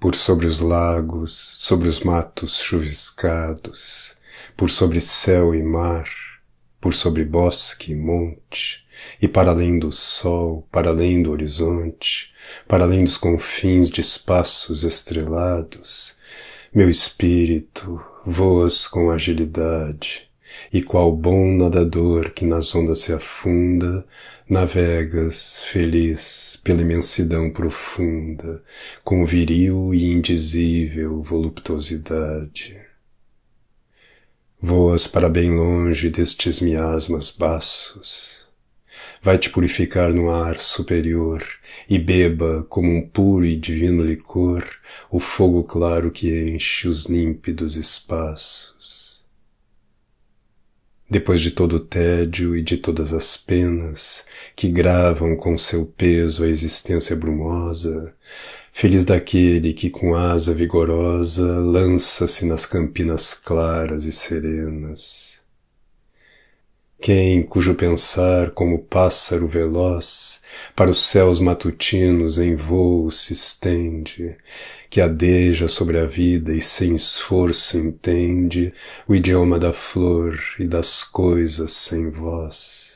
por sobre os lagos, sobre os matos chuviscados, por sobre céu e mar, por sobre bosque e monte, e para além do sol, para além do horizonte, para além dos confins de espaços estrelados, meu espírito voas com agilidade, e qual bom nadador que nas ondas se afunda, navegas feliz pela imensidão profunda, com viril e indizível voluptuosidade. Voas para bem longe destes miasmas baços. Vai te purificar no ar superior e beba como um puro e divino licor o fogo claro que enche os límpidos espaços depois de todo o tédio e de todas as penas que gravam com seu peso a existência brumosa, feliz daquele que com asa vigorosa lança-se nas campinas claras e serenas quem, é cujo pensar como pássaro veloz, para os céus matutinos em vôo se estende, que adeja sobre a vida e sem esforço entende o idioma da flor e das coisas sem voz.